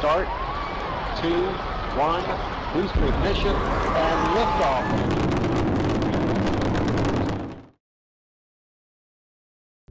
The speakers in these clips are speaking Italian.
start, two, one, boost ignition, and liftoff.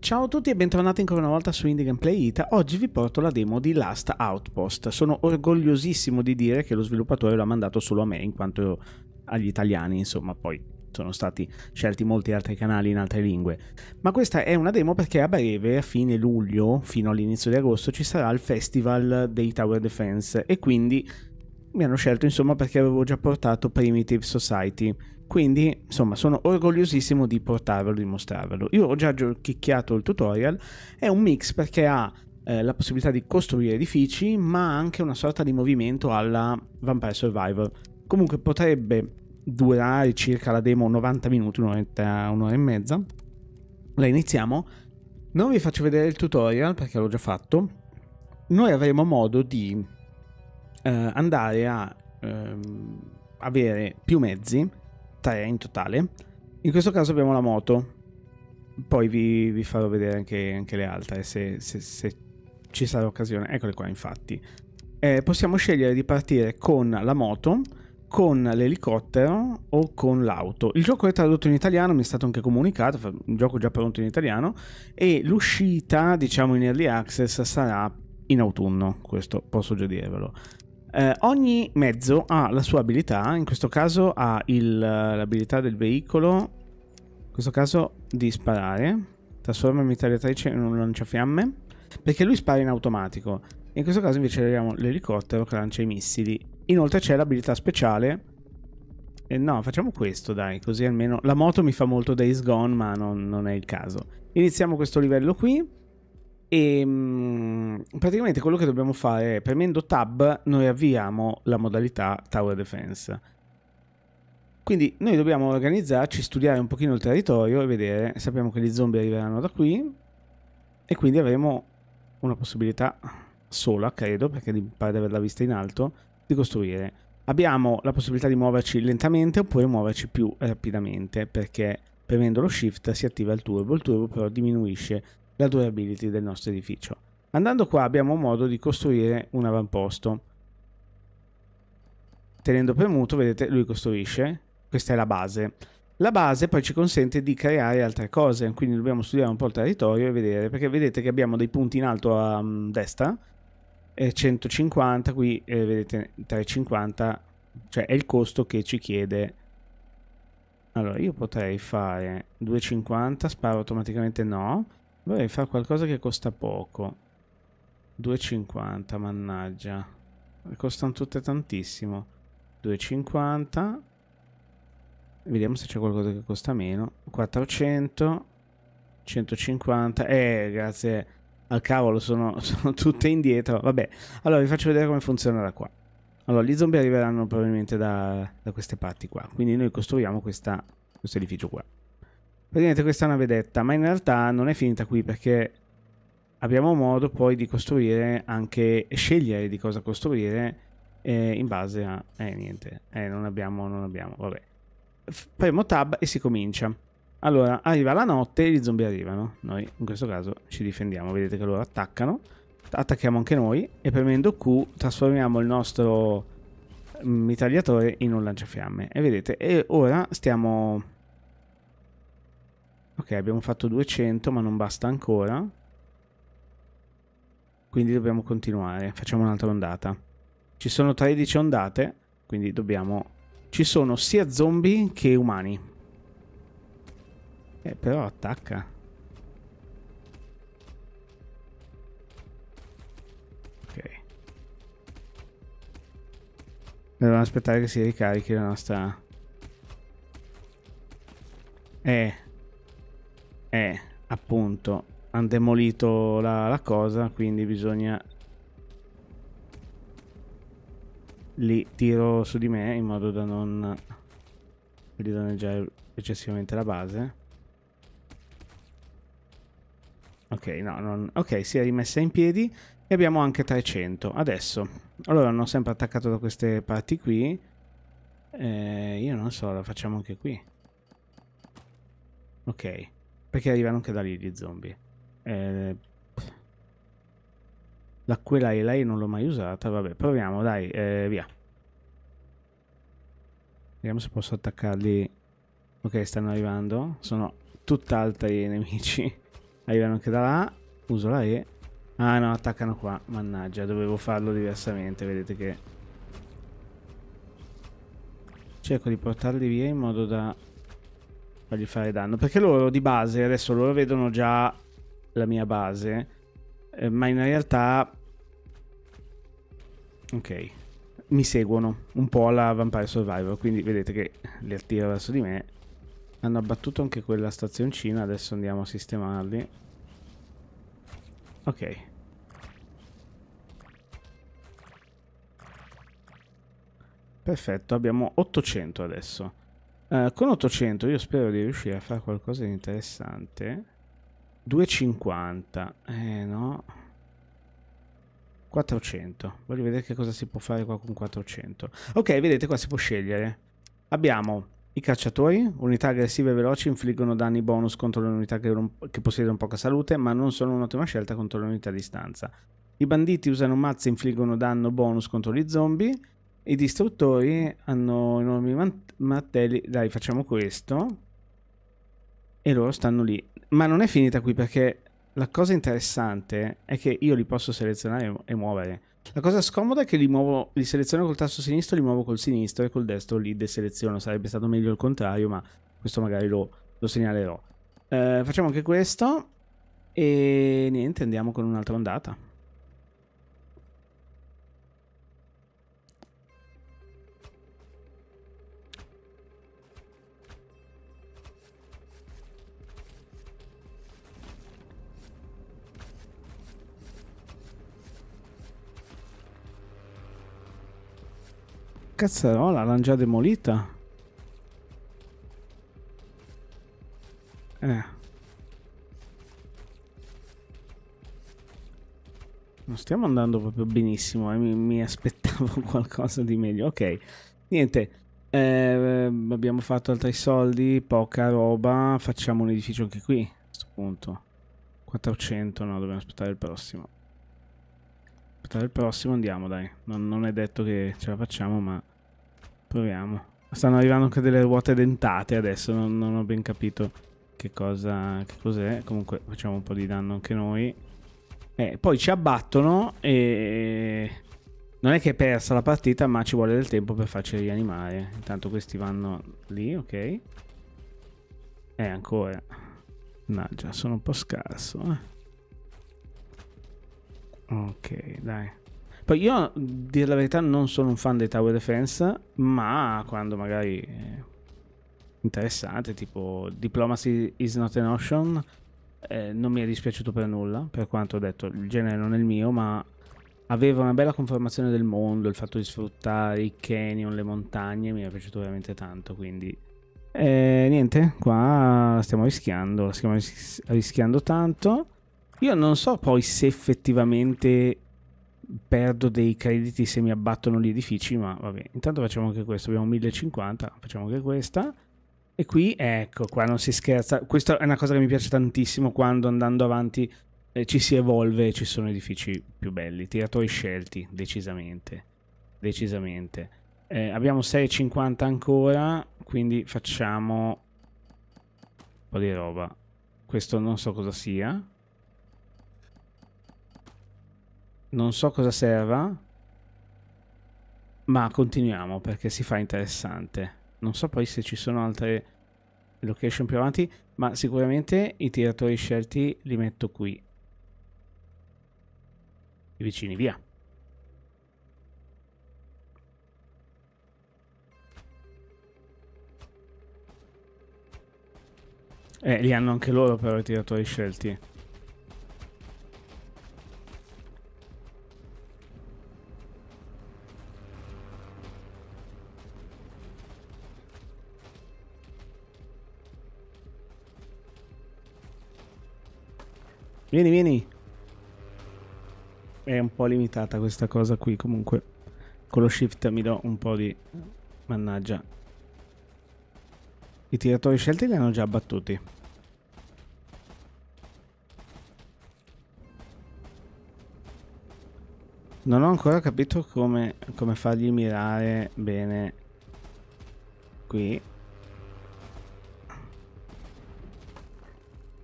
Ciao a tutti e bentornati ancora una volta su Indie Gameplay Ita. Oggi vi porto la demo di Last Outpost. Sono orgogliosissimo di dire che lo sviluppatore l'ha mandato solo a me, in quanto agli italiani, insomma, poi sono stati scelti molti altri canali in altre lingue. Ma questa è una demo perché a breve, a fine luglio, fino all'inizio di agosto, ci sarà il festival dei Tower Defense e quindi mi hanno scelto insomma perché avevo già portato Primitive Society. Quindi, insomma, sono orgogliosissimo di portarvelo, di mostrarvelo. Io ho già chicchiato il tutorial, è un mix perché ha eh, la possibilità di costruire edifici, ma anche una sorta di movimento alla Vampire Survivor. Comunque potrebbe durare circa la demo 90 minuti, un'ora, un'ora e mezza. La iniziamo. Non vi faccio vedere il tutorial perché l'ho già fatto. Noi avremo modo di eh, andare a eh, avere più mezzi, tre in totale. In questo caso abbiamo la moto. Poi vi, vi farò vedere anche, anche le altre se, se, se, ci sarà occasione. Eccole qua infatti. Eh, possiamo scegliere di partire con la moto con l'elicottero o con l'auto. Il gioco è tradotto in italiano, mi è stato anche comunicato, un gioco già pronto in italiano, e l'uscita, diciamo in early access, sarà in autunno, questo posso già dirvelo. Eh, ogni mezzo ha la sua abilità, in questo caso ha l'abilità del veicolo, in questo caso di sparare, trasforma in mitragliatrice in un lanciafiamme, perché lui spara in automatico. In questo caso invece abbiamo l'elicottero che lancia i missili Inoltre c'è l'abilità speciale. E no, facciamo questo dai, così almeno... La moto mi fa molto Days Gone, ma non, non è il caso. Iniziamo questo livello qui. E ehm, praticamente quello che dobbiamo fare è, premendo Tab, noi avviamo la modalità Tower Defense. Quindi noi dobbiamo organizzarci, studiare un pochino il territorio e vedere. Sappiamo che gli zombie arriveranno da qui. E quindi avremo una possibilità sola, credo, perché mi pare di averla vista in alto, di costruire. Abbiamo la possibilità di muoverci lentamente oppure muoverci più rapidamente perché premendo lo shift si attiva il turbo, il turbo però diminuisce la durability del nostro edificio. Andando qua abbiamo modo di costruire un avamposto. Tenendo premuto, vedete, lui costruisce. Questa è la base. La base poi ci consente di creare altre cose, quindi dobbiamo studiare un po' il territorio e vedere, perché vedete che abbiamo dei punti in alto a mm, destra, eh, 150, qui eh, vedete 350, cioè è il costo che ci chiede. Allora, io potrei fare 250, sparo automaticamente no. Vorrei fare qualcosa che costa poco. 250, mannaggia. Costano tutte tantissimo. 250. Vediamo se c'è qualcosa che costa meno. 400. 150. Eh, grazie al cavolo, sono, sono tutte indietro. Vabbè, allora vi faccio vedere come funziona da qua. Allora, gli zombie arriveranno probabilmente da, da queste parti qua. Quindi noi costruiamo questa, questo edificio qua. Praticamente questa è una vedetta, ma in realtà non è finita qui perché abbiamo modo poi di costruire anche, scegliere di cosa costruire eh, in base a... Eh, niente, eh, non abbiamo, non abbiamo, vabbè. Premo tab e si comincia. Allora, arriva la notte e gli zombie arrivano. Noi in questo caso ci difendiamo, vedete che loro attaccano. Attacchiamo anche noi e premendo Q trasformiamo il nostro mm, mitragliatore in un lanciafiamme. E vedete, e ora stiamo... Ok, abbiamo fatto 200 ma non basta ancora. Quindi dobbiamo continuare, facciamo un'altra ondata. Ci sono 13 ondate, quindi dobbiamo... Ci sono sia zombie che umani, eh, però attacca. Ok. Dobbiamo aspettare che si ricarichi la nostra... Eh. Eh, appunto. Hanno demolito la, la cosa, quindi bisogna... Li tiro su di me in modo da non... di danneggiare eccessivamente la base. Ok, no, non... ok, si è rimessa in piedi e abbiamo anche 300. Adesso, allora hanno sempre attaccato da queste parti qui. Eh, io non so, la facciamo anche qui. Ok, perché arrivano anche da lì gli zombie. Eh, L'acquela e lei non l'ho mai usata, vabbè, proviamo, dai, eh, via. Vediamo se posso attaccarli. Ok, stanno arrivando. Sono tutt'altri nemici. Arrivano anche da là. Uso la E. Ah no, attaccano qua. Mannaggia, dovevo farlo diversamente. Vedete che... Cerco di portarli via in modo da fargli fare danno. Perché loro di base, adesso loro vedono già la mia base. Eh, ma in realtà... Ok. Mi seguono un po' alla Vampire Survivor. Quindi vedete che li attira verso di me hanno abbattuto anche quella stazioncina, adesso andiamo a sistemarli. Ok. Perfetto, abbiamo 800 adesso. Uh, con 800 io spero di riuscire a fare qualcosa di interessante. 250, eh no. 400, voglio vedere che cosa si può fare qua con 400. Ok, vedete qua si può scegliere. Abbiamo i cacciatori, unità aggressive e veloci, infliggono danni bonus contro le unità che, che possiedono poca salute, ma non sono un'ottima scelta contro le unità a distanza. I banditi usano mazze e infliggono danno bonus contro gli zombie. I distruttori hanno enormi martelli. Dai, facciamo questo. E loro stanno lì. Ma non è finita qui perché la cosa interessante è che io li posso selezionare e muovere. La cosa scomoda è che li, muovo, li seleziono col tasto sinistro, li muovo col sinistro e col destro li deseleziono. Sarebbe stato meglio il contrario, ma questo magari lo, lo segnalerò. Eh, facciamo anche questo. E niente, andiamo con un'altra ondata. cazzarola l'hanno già demolita. Eh. Non stiamo andando proprio benissimo, eh? mi, mi, aspettavo qualcosa di meglio. Ok, niente. Eh, abbiamo fatto altri soldi, poca roba. Facciamo un edificio anche qui. A questo punto 400. No, dobbiamo aspettare il prossimo aspettare il prossimo andiamo dai non, non, è detto che ce la facciamo ma Proviamo. Stanno arrivando anche delle ruote dentate adesso, non, non ho ben capito che cosa che cos'è. Comunque facciamo un po' di danno anche noi. Eh, poi ci abbattono e... Non è che è persa la partita, ma ci vuole del tempo per farci rianimare. Intanto questi vanno lì, ok. E eh, ancora. già sono un po' scarso. Eh. Ok, dai. Poi io, dire la verità, non sono un fan dei Tower Defense, ma quando magari interessante, tipo Diplomacy is not an option, eh, non mi è dispiaciuto per nulla, per quanto ho detto, il genere non è il mio, ma aveva una bella conformazione del mondo, il fatto di sfruttare i canyon, le montagne, mi è piaciuto veramente tanto, quindi... Eh, niente, qua la stiamo rischiando, la stiamo rischiando tanto. Io non so poi se effettivamente perdo dei crediti se mi abbattono gli edifici, ma vabbè, intanto facciamo anche questo, abbiamo 1050, facciamo anche questa. E qui, ecco, qua non si scherza, questa è una cosa che mi piace tantissimo quando andando avanti eh, ci si evolve e ci sono edifici più belli, tiratori scelti, decisamente, decisamente. Eh, abbiamo 6,50 ancora, quindi facciamo un po' di roba. Questo non so cosa sia, non so cosa serva, ma continuiamo perché si fa interessante. Non so poi se ci sono altre location più avanti, ma sicuramente i tiratori scelti li metto qui. I vicini, via. Eh, li hanno anche loro però i tiratori scelti. Vieni, vieni. È un po' limitata questa cosa qui, comunque. Con lo shift mi do un po' di... Mannaggia. I tiratori scelti li hanno già abbattuti. Non ho ancora capito come, come, fargli mirare bene qui.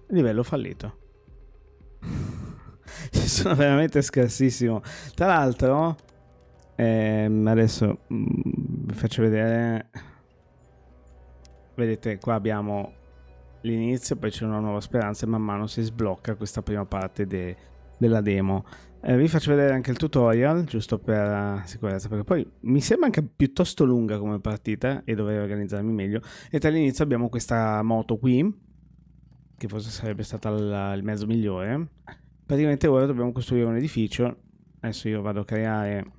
Livello fallito sono veramente scarsissimo. Tra l'altro, ehm, adesso mm, vi faccio vedere. Vedete, qua abbiamo l'inizio, poi c'è una nuova speranza e man mano si sblocca questa prima parte de della demo. Eh, vi faccio vedere anche il tutorial, giusto per eh, sicurezza, perché poi mi sembra anche piuttosto lunga come partita e dovrei organizzarmi meglio. E dall'inizio abbiamo questa moto qui, che forse sarebbe stata il mezzo migliore praticamente ora dobbiamo costruire un edificio. Adesso io vado a creare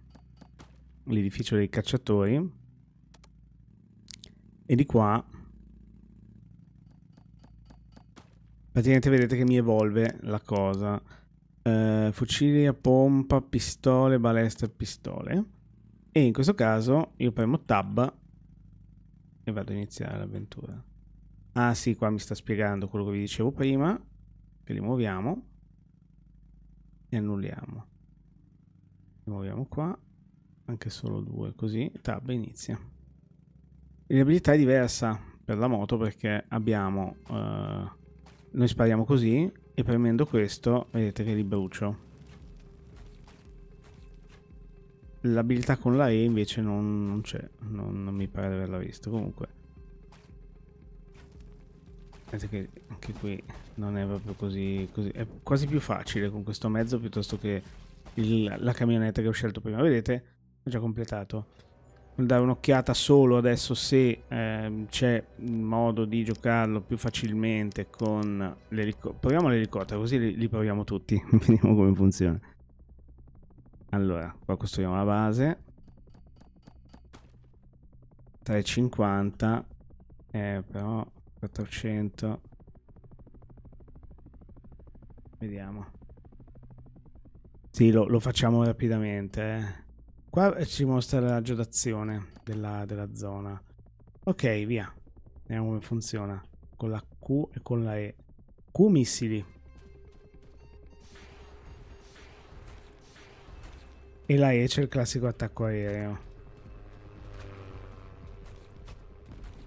l'edificio dei cacciatori. E di qua praticamente vedete che mi evolve la cosa. Uh, fucili a pompa, pistole, balestra pistole. E in questo caso io premo tab e vado a iniziare l'avventura. Ah sì, qua mi sta spiegando quello che vi dicevo prima, che li muoviamo e annulliamo. Muoviamo qua, anche solo due, così tab inizia. L'abilità è diversa per la moto perché abbiamo... Eh, noi spariamo così e premendo questo vedete che li brucio. L'abilità con la E invece non, non c'è, non, non mi pare di averla vista. Comunque Penso che anche qui non è proprio così, così, È quasi più facile con questo mezzo piuttosto che il, la camionetta che ho scelto prima. Vedete? Ho già completato. Vuol dare un'occhiata solo adesso se ehm, c'è modo di giocarlo più facilmente con l'elicottero. Proviamo l'elicottero, così li, li proviamo tutti. Vediamo come funziona. Allora, qua costruiamo la base. 3,50. Eh, però... 400 vediamo sì lo, lo facciamo rapidamente eh. qua ci mostra la gelazione della, della zona ok via vediamo come funziona con la Q e con la E Q missili e la E c'è il classico attacco aereo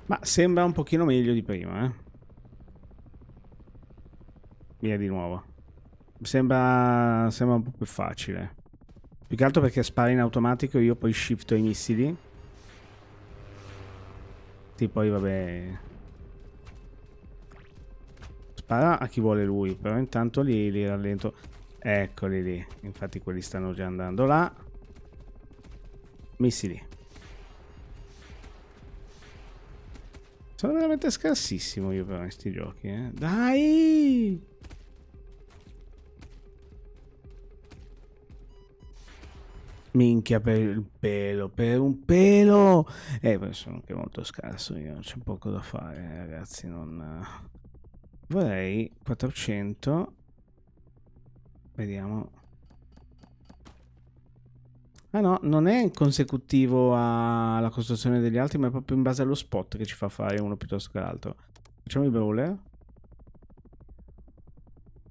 Ma sembra un pochino meglio di prima, eh. Via di nuovo. Sembra, sembra un po' più facile. Più che altro perché spara in automatico io poi shifto i missili. Sì, poi vabbè... Spara a chi vuole lui, però intanto li, li rallento. Eccoli lì. Infatti quelli stanno già andando là. Missili. Sono veramente scarsissimo io per questi giochi, eh. Dai! Minchia per il pelo, per un pelo! Eh, sono anche molto scarso io, c'è poco da fare, eh, ragazzi, non... Eh. Vorrei 400... Vediamo... Ah no, non è consecutivo alla costruzione degli altri, ma è proprio in base allo spot che ci fa fare uno piuttosto che l'altro. Facciamo i brawler.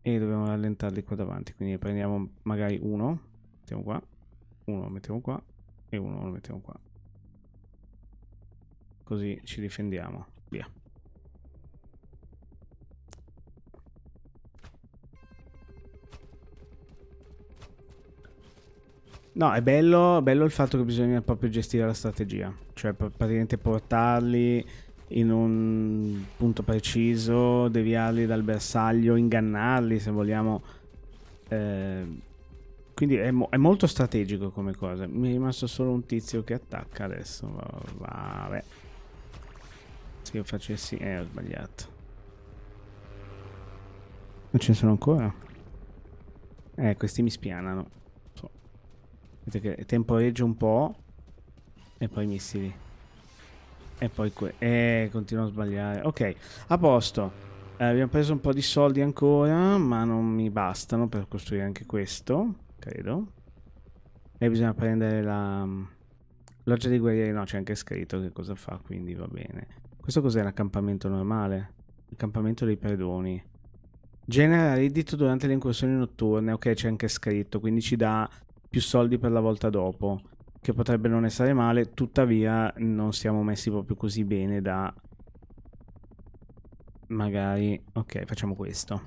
E dobbiamo rallentarli qua davanti, quindi prendiamo magari uno, mettiamo qua, uno lo mettiamo qua e uno lo mettiamo qua. Così ci difendiamo. Via. No, è bello, bello il fatto che bisogna proprio gestire la strategia, cioè praticamente portarli in un punto preciso, deviarli dal bersaglio, ingannarli se vogliamo. Eh, quindi è, mo è, molto strategico come cosa. Mi è rimasto solo un tizio che attacca adesso. Vabbè. Se io facessi... Eh, ho sbagliato. Non ce ne sono ancora? Eh, questi mi spianano. Vedete che temporeggio un po'. E poi missili. E poi... Que eh, continuo a sbagliare. Ok, a posto. Eh, abbiamo preso un po' di soldi ancora, ma non mi bastano per costruire anche questo, credo. E bisogna prendere la... Mm, loggia dei guerrieri, no, c'è anche scritto che cosa fa, quindi va bene. Questo cos'è l'accampamento normale? Accampamento dei predoni. Genera reddito durante le incursioni notturne, ok, c'è anche scritto, quindi ci dà più soldi per la volta dopo, che potrebbe non essere male, tuttavia non siamo messi proprio così bene da... Magari... Ok, facciamo questo.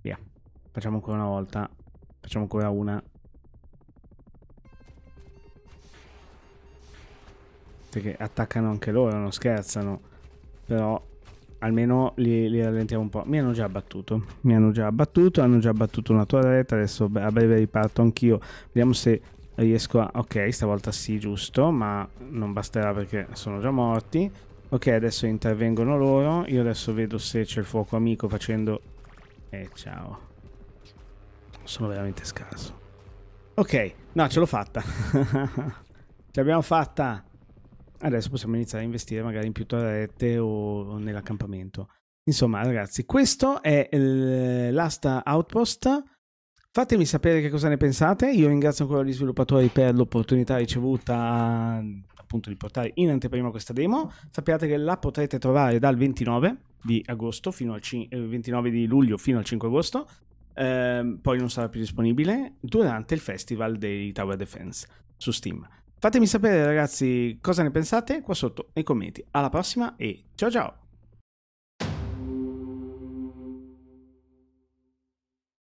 Via. Facciamo ancora una volta. Facciamo ancora una. Perché attaccano anche loro, non scherzano. Però almeno li, li, rallentiamo un po'. Mi hanno già abbattuto, mi hanno già abbattuto, hanno già abbattuto una torretta, adesso a breve riparto anch'io. Vediamo se riesco a... Ok, stavolta sì, giusto, ma non basterà perché sono già morti. Ok, adesso intervengono loro, io adesso vedo se c'è il fuoco amico facendo... Eh, ciao. Sono veramente scarso. Ok, no, ce l'ho fatta. ce l'abbiamo fatta adesso possiamo iniziare a investire magari in più torrette o nell'accampamento. Insomma, ragazzi, questo è l'asta Outpost. Fatemi sapere che cosa ne pensate. Io ringrazio ancora gli sviluppatori per l'opportunità ricevuta appunto di portare in anteprima questa demo. Sappiate che la potrete trovare dal 29 di agosto fino al 29 eh, di luglio fino al 5 agosto. Eh, poi non sarà più disponibile durante il festival dei Tower Defense su Steam. Fatemi sapere ragazzi cosa ne pensate qua sotto nei commenti. Alla prossima e ciao ciao!